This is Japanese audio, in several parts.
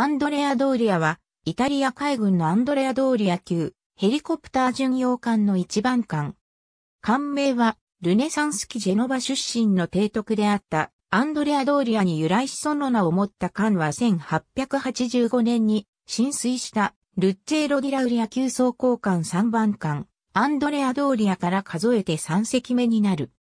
アンドレア・ドーリアは、イタリア海軍のアンドレア・ドーリア級、ヘリコプター巡洋艦の一番艦。艦名は、ルネサンス期ジェノバ出身の提督であった、アンドレア・ドーリアに由来しその名を持った艦は1885年に浸水したルッチェロ・ディラウリア級装甲艦3番艦、アンドレア・ドーリアから数えて3隻目になる。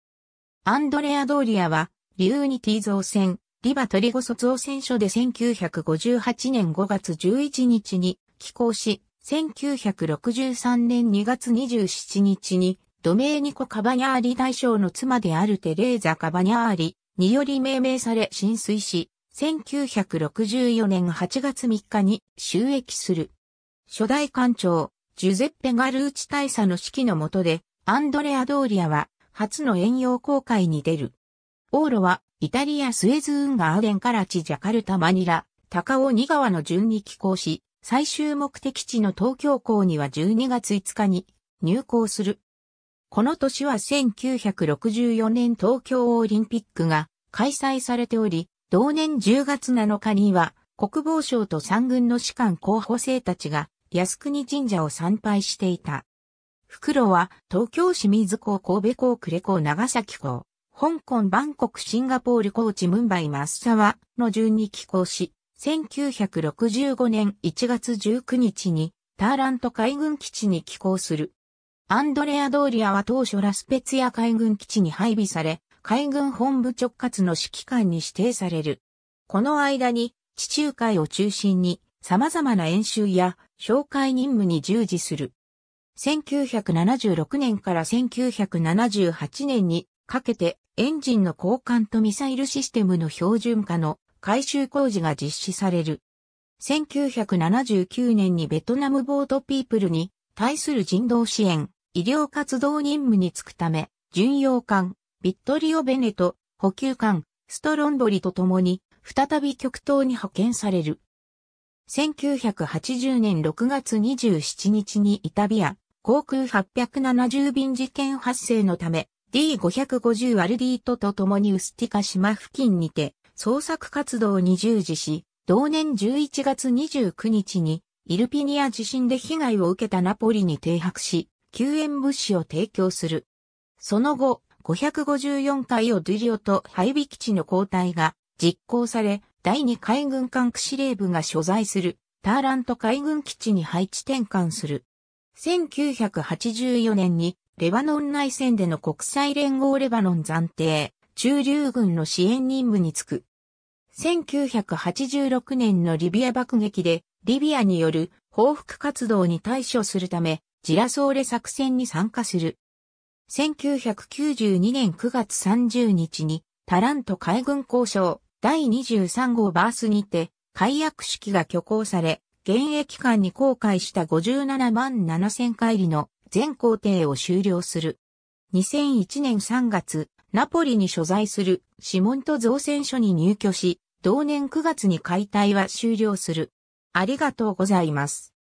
アンドレア・ドーリアは、リウニティ造船、リバトリゴ卒王選書で1958年5月11日に寄港し、1963年2月27日に、ドメーニコ・カバニャーリ大将の妻であるテレーザ・カバニャーリにより命名され浸水し、1964年8月3日に収益する。初代艦長、ジュゼッペ・ガルーチ大佐の指揮の下で、アンドレア・ドーリアは初の遠洋航海に出る。オーロはイタリアスエズ運河アーデンカラチジャカルタマニラ、高尾二川の順に寄港し、最終目的地の東京港には12月5日に入港する。この年は1964年東京オリンピックが開催されており、同年10月7日には国防省と三軍の士官候補生たちが靖国神社を参拝していた。袋は東京清水港神戸港呉港長崎港香港、バンコク、シンガポール、高知、ムンバイ、マッサワの順に寄港し、1965年1月19日にターラント海軍基地に寄港する。アンドレア・ドーリアは当初ラスペツヤ海軍基地に配備され、海軍本部直轄の指揮官に指定される。この間に地中海を中心に様々な演習や紹介任務に従事する。1976年から1978年にかけてエンジンの交換とミサイルシステムの標準化の改修工事が実施される。1979年にベトナムボートピープルに対する人道支援、医療活動任務に就くため、巡洋艦、ビットリオ・ベネト、補給艦、ストロンボリと共に、再び極東に派遣される。1980年6月27日にイタビア、航空870便事件発生のため、D550 アルディートと共にウスティカ島付近にて創作活動に従事し、同年11月29日にイルピニア地震で被害を受けたナポリに停泊し、救援物資を提供する。その後、554回をドゥリオと配備基地の交代が実行され、第2海軍艦区司令部が所在するターラント海軍基地に配置転換する。1984年にレバノン内戦での国際連合レバノン暫定、駐留軍の支援任務に就く。1986年のリビア爆撃で、リビアによる報復活動に対処するため、ジラソーレ作戦に参加する。1992年9月30日に、タラント海軍交渉第23号バースにて、解約式が挙行され、現役間に公開した57万7000回りの全工程を終了する。2001年3月、ナポリに所在する指紋と造船所に入居し、同年9月に解体は終了する。ありがとうございます。